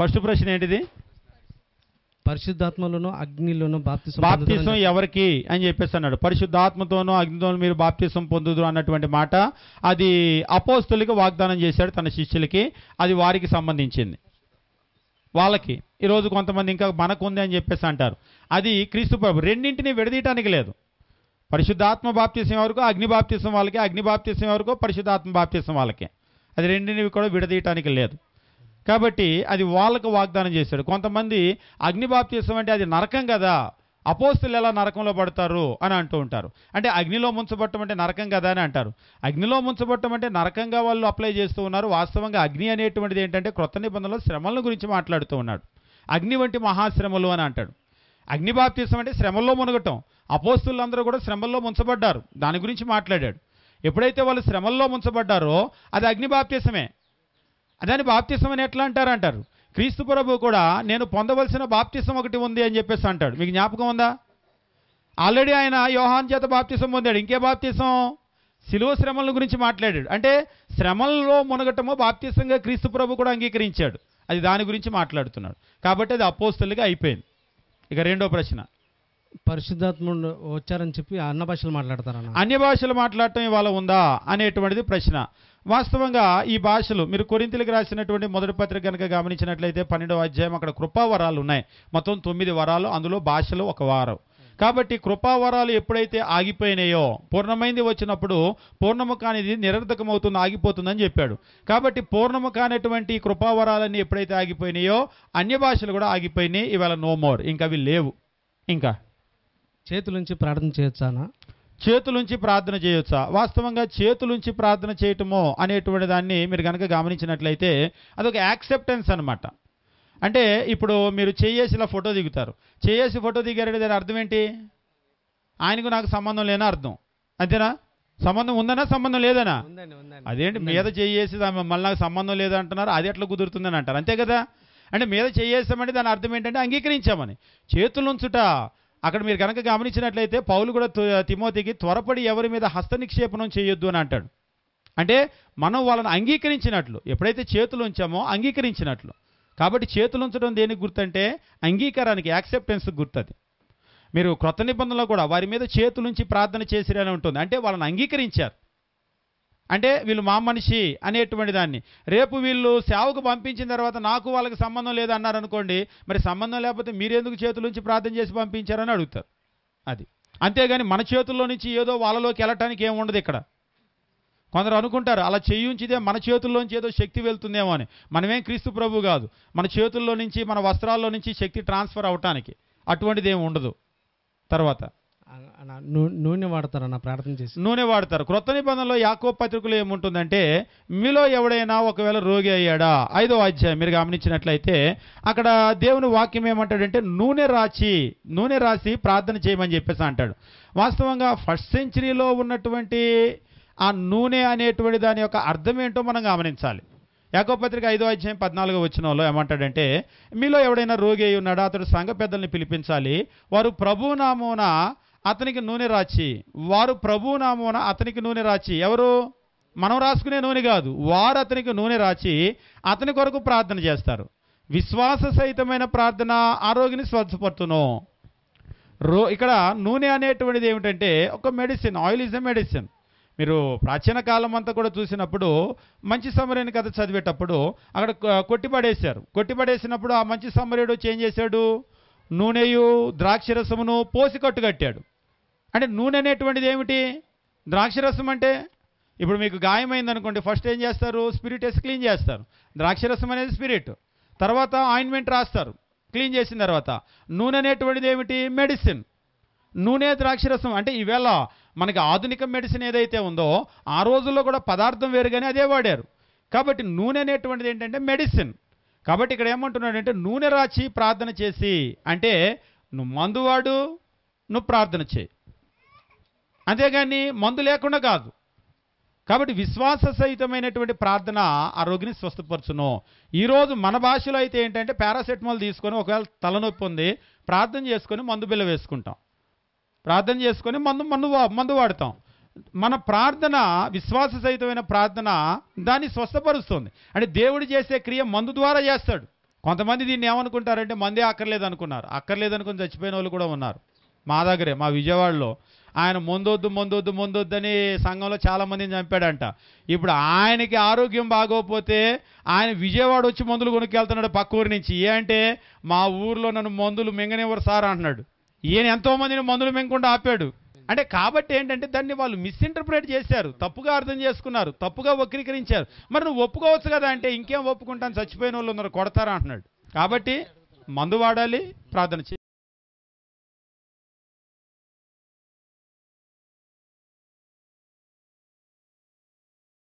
first ప్రశ్న ఏంటిది పరిశుద్ధాత్మలోనూ అగ్నిలోనూ బాప్తిసం బాప్తిసం ఎవరికి అని చెప్పేసి అన్నాడు పరిశుద్ధాత్మతోనూ అగ్నితోనూ మీరు బాప్తిసం పొందుదురు అన్నటువంటి మాట అది అపోస్తులకి వాగ్దానం చేశాడు తన శిష్యులకి అది వారికి సంబంధించింది వాళ్ళకి ఈరోజు కొంతమంది ఇంకా మనకు ఉంది అని చెప్పేసి అంటారు అది క్రీస్తు ప్రభు రెండింటిని విడదీయటానికి లేదు పరిశుద్ధాత్మ బాప్తీసం వరకు అగ్ని బాప్తీసం వాళ్ళకి అగ్ని బాప్తీసం వరకు పరిశుద్ధాత్మ బాప్తీసం వాళ్ళకి అది రెండింటిని కూడా విడదీయటానికి లేదు కాబట్టి అది వాళ్ళకు వాగ్దానం చేశాడు కొంతమంది అగ్నిబాప్తీసం అంటే అది నరకం కదా అపోస్తులు ఎలా నరకంలో పడతారు అని అంటూ ఉంటారు అంటే అగ్నిలో ముంచబట్టం అంటే నరకం కదా అని అంటారు అగ్నిలో ముంచబట్టం అంటే నరకంగా వాళ్ళు అప్లై చేస్తూ ఉన్నారు వాస్తవంగా అగ్ని అనేటువంటిది ఏంటంటే క్రొత్త నిబంధనలు శ్రమల గురించి మాట్లాడుతూ ఉన్నాడు అగ్ని వంటి మహాశ్రమలు అని అంటాడు అగ్నిబాప్తీసం అంటే శ్రమల్లో మునగటం అపోస్తులందరూ కూడా శ్రమల్లో ముంచబడ్డారు దాని గురించి మాట్లాడాడు ఎప్పుడైతే వాళ్ళు శ్రమల్లో ముంచబడ్డారో అది అగ్నిబాప్తీసమే దాన్ని బాప్తిసం అని ఎట్లా అంటారు అంటారు క్రీస్తు ప్రభు కూడా నేను పొందవలసిన బాప్తిసం ఒకటి ఉంది అని చెప్పేసి అంటాడు మీకు జ్ఞాపకం ఉందా ఆల్రెడీ ఆయన యోహాన్ చేత బాప్తిసం పొందాడు ఇంకే బాప్తిసం సిలువ శ్రమల గురించి మాట్లాడాడు అంటే శ్రమల్లో మునగటమో బాప్తిసంగా క్రీస్తు ప్రభు కూడా అంగీకరించాడు అది దాని గురించి మాట్లాడుతున్నాడు కాబట్టి అది అపోస్తులుగా అయిపోయింది ఇక రెండో ప్రశ్న పరిశుద్ధాత్మ వచ్చారని చెప్పి అన్న భాషలు మాట్లాడతారు అన్య భాషలు మాట్లాడటం ఇవాళ ఉందా అనేటువంటిది ప్రశ్న వాస్తవంగా ఈ భాషలు మీరు కొరింతలకు రాసినటువంటి మొదటి పత్రిక కనుక గమనించినట్లయితే పన్నెండవ అధ్యాయం అక్కడ కృపావరాలు ఉన్నాయి మొత్తం తొమ్మిది వరాలు అందులో భాషలు ఒక వారం కాబట్టి కృపావరాలు ఎప్పుడైతే ఆగిపోయినాయో పూర్ణమైంది వచ్చినప్పుడు పూర్ణము కానిది నిరర్థకమవుతుంది ఆగిపోతుందని చెప్పాడు కాబట్టి పూర్ణము కానటువంటి కృపావరాలన్నీ ఎప్పుడైతే ఆగిపోయినాయో అన్య భాషలు కూడా ఆగిపోయినాయి ఇవాళ నో మోర్ ఇంకా అవి లేవు ఇంకా చేతులుంచి ప్రార్థన చేయొచ్చానా చేతులుంచి ప్రార్థన చేయొచ్చా వాస్తవంగా చేతులుంచి ప్రార్థన చేయటము అనేటువంటి దాన్ని మీరు కనుక గమనించినట్లయితే అదొక యాక్సెప్టెన్స్ అనమాట అంటే ఇప్పుడు మీరు చేయేసి ఇలా ఫోటో దిగుతారు చేయేసి ఫోటో దిగారంటే దాని అర్థం ఏంటి ఆయనకు నాకు సంబంధం లేనా అర్థం అంతేనా సంబంధం ఉందనా సంబంధం లేదనా అదేంటి మీద చేసి మళ్ళీ నాకు సంబంధం లేదంటున్నారు అది ఎట్లా కుదురుతుందని అంటారు అంతే కదా అంటే మీద చేయేసామంటే దాని అర్థం ఏంటంటే అంగీకరించామని చేతులుంచుట అక్కడ మీరు కనుక గమనించినట్లయితే పౌలు కూడా తిమోతికి త్వరపడి ఎవరి మీద హస్త నిక్షేపణం చేయొద్దు అని అంటాడు అంటే మనం వాళ్ళని అంగీకరించినట్లు ఎప్పుడైతే చేతులు ఉంచామో అంగీకరించినట్లు కాబట్టి చేతులు ఉంచడం దేనికి గుర్తంటే అంగీకారానికి యాక్సెప్టెన్స్ గుర్తుంది మీరు క్రొత్త నిబంధనలో కూడా వారి మీద చేతులుంచి ప్రార్థన చేసిరని ఉంటుంది అంటే వాళ్ళని అంగీకరించారు అంటే వీళ్ళు మా మనిషి అనేటువంటి దాన్ని రేపు వీళ్ళు సేవకు పంపించిన తర్వాత నాకు వాళ్ళకి సంబంధం లేదు మరి సంబంధం లేకపోతే మీరెందుకు చేతుల నుంచి ప్రార్థన చేసి పంపించారని అడుగుతారు అది అంతేగాని మన చేతుల్లో నుంచి ఏదో వాళ్ళలోకి వెళ్ళటానికి ఏమి ఉండదు ఇక్కడ కొందరు అనుకుంటారు అలా చేయించిదే మన చేతుల్లోంచి ఏదో శక్తి వెళ్తుందేమో అని మనమేం క్రీస్తు ప్రభు కాదు మన చేతుల్లో నుంచి మన వస్త్రాల్లో నుంచి శక్తి ట్రాన్స్ఫర్ అవటానికి అటువంటిది ఏమి ఉండదు తర్వాత నూనె వాడతారు అన్న ప్రార్థన చేసి నూనె వాడతారు క్రొత్త నిబంధనలో యాకో పత్రికలు ఏముంటుందంటే మీలో ఎవడైనా ఒకవేళ రోగి అయ్యాడా ఐదో అధ్యాయం మీరు గమనించినట్లయితే అక్కడ దేవుని వాక్యం ఏమంటాడంటే నూనె రాచి నూనె రాసి ప్రార్థన చేయమని చెప్పేసి అంటాడు వాస్తవంగా ఫస్ట్ సెంచరీలో ఉన్నటువంటి ఆ నూనె అనేటువంటి దాని యొక్క అర్థం ఏంటో మనం గమనించాలి యాకోపత్రిక ఐదో అధ్యాయం పద్నాలుగో వచ్చిన వాళ్ళు ఏమంటాడంటే మీలో ఎవడైనా రోగి అయి ఉన్నాడో అతడు సంఘ పెద్దల్ని పిలిపించాలి వారు ప్రభునామోన అతనికి నూనె రాచి వారు ప్రభు నామమున అతనికి నూనె రాచి ఎవరు మనం రాసుకునే నూనె కాదు వారు అతనికి నూనె రాచి అతని కొరకు ప్రార్థన చేస్తారు విశ్వాస సహితమైన ప్రార్థన ఆరోగ్యని స్వచ్ఛపడుతును రో ఇక్కడ నూనె అనేటువంటిది ఏమిటంటే ఒక medicine oil is a medicine మీరు ప్రాచీన కాలం అంతా కూడా చూసినప్పుడు మంచి సమరేని కథ చదివేటప్పుడు అక్కడ కొట్టిపడేశారు కొట్టిపడేసినప్పుడు ఆ మంచి సమరేడు చేంజ్ చేశాడు నూనెయు ద్రాక్షరసమును పోసి కట్టుకట్టాడు అంటే నూనె అనేటువంటిది ఏమిటి ద్రాక్షరసం అంటే ఇప్పుడు మీకు గాయమైంది అనుకోండి ఫస్ట్ ఏం చేస్తారు స్పిరిట్ వేసి క్లీన్ చేస్తారు ద్రాక్షరసం అనేది స్పిరిట్ తర్వాత ఆయింట్మెంట్ రాస్తారు క్లీన్ చేసిన తర్వాత నూనె అనేటువంటిది ఏమిటి మెడిసిన్ నూనె ద్రాక్షరసం అంటే ఈవేళ మనకి ఆధునిక మెడిసిన్ ఏదైతే ఉందో ఆ రోజుల్లో కూడా పదార్థం వేరుగానే అదే వాడారు కాబట్టి నూనె అనేటువంటిది ఏంటంటే మెడిసిన్ కాబట్టి ఇక్కడ ఏమంటున్నాడంటే నూనె రాచి ప్రార్థన చేసి అంటే నువ్వు మందువాడు నువ్వు ప్రార్థన చేయి అంతేగాని మందు లేకుండా కాదు కాబట్టి విశ్వాస సహితమైనటువంటి ప్రార్థన ఆ రోగిని స్వస్థపరచును ఈరోజు మన భాషలో అయితే ఏంటంటే పారాసెటమాల్ తీసుకొని ఒకవేళ తలనొప్పి ఉంది ప్రార్థన చేసుకొని మందు బిల్ల వేసుకుంటాం ప్రార్థన చేసుకొని మందు మందు మందు వాడతాం మన ప్రార్థన విశ్వాస సహితమైన ప్రార్థన దాన్ని స్వస్థపరుస్తుంది అంటే దేవుడు చేసే క్రియ మందు ద్వారా చేస్తాడు కొంతమంది దీన్ని ఏమనుకుంటారంటే మందే అక్కర్లేదు అనుకున్నారు అక్కర్లేదు అనుకుని చచ్చిపోయిన వాళ్ళు కూడా ఉన్నారు మా దగ్గరే మా విజయవాడలో ఆయన ముందొద్దు ముందొద్దు ముందొద్దు అని సంఘంలో చాలామందిని చంపాడంట ఇప్పుడు ఆయనకి ఆరోగ్యం బాగోకపోతే ఆయన విజయవాడ వచ్చి మందులు కొనుక్కెళ్తున్నాడు పక్క ఊరి నుంచి ఏ అంటే మా ఊర్లో నన్ను మందులు మింగనివ్వరు సార్ అంటున్నాడు ఈయన ఎంతోమందిని మందులు మింగకుండా ఆపాడు అంటే కాబట్టి ఏంటంటే దాన్ని వాళ్ళు మిస్ఇంటర్ప్రిట్ చేశారు తప్పుగా అర్థం చేసుకున్నారు తప్పుగా వక్రీకరించారు మరి నువ్వు ఒప్పుకోవచ్చు కదా అంటే ఇంకేం ఒప్పుకుంటాను చచ్చిపోయిన వాళ్ళు ఉన్నారు కొడతారా అంటున్నాడు కాబట్టి మందు వాడాలి ప్రార్థన చేయాలి